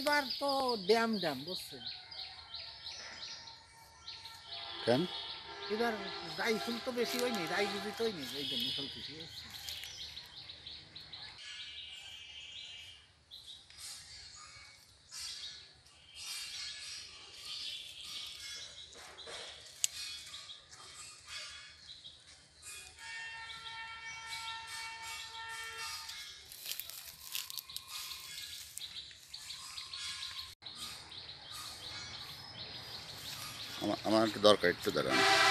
এবার তো dam dam বুঝছেন কেন এবার ফুল তো বেশি হয়নি রাই যদি তো হয়নি এই জন্য সব কিছু আমার আমাকে দরকার একটু দাঁড়ান